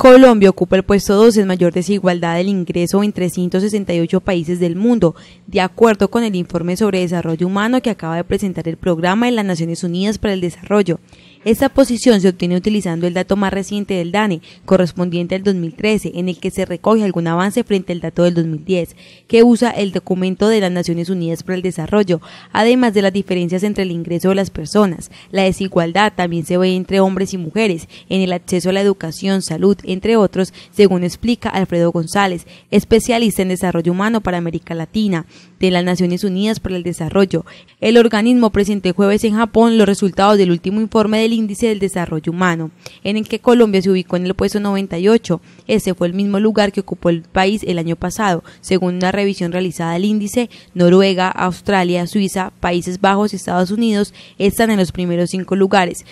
Colombia ocupa el puesto 12 en mayor desigualdad del ingreso en 368 países del mundo, de acuerdo con el informe sobre desarrollo humano que acaba de presentar el Programa de las Naciones Unidas para el Desarrollo. Esta posición se obtiene utilizando el dato más reciente del DANE, correspondiente al 2013, en el que se recoge algún avance frente al dato del 2010, que usa el documento de las Naciones Unidas para el Desarrollo, además de las diferencias entre el ingreso de las personas. La desigualdad también se ve entre hombres y mujeres, en el acceso a la educación, salud, entre otros, según explica Alfredo González, especialista en desarrollo humano para América Latina de las Naciones Unidas para el Desarrollo. El organismo presentó el jueves en Japón los resultados del último informe del Índice del Desarrollo Humano, en el que Colombia se ubicó en el puesto 98. Ese fue el mismo lugar que ocupó el país el año pasado, según una revisión realizada del índice. Noruega, Australia, Suiza, Países Bajos y Estados Unidos están en los primeros cinco lugares,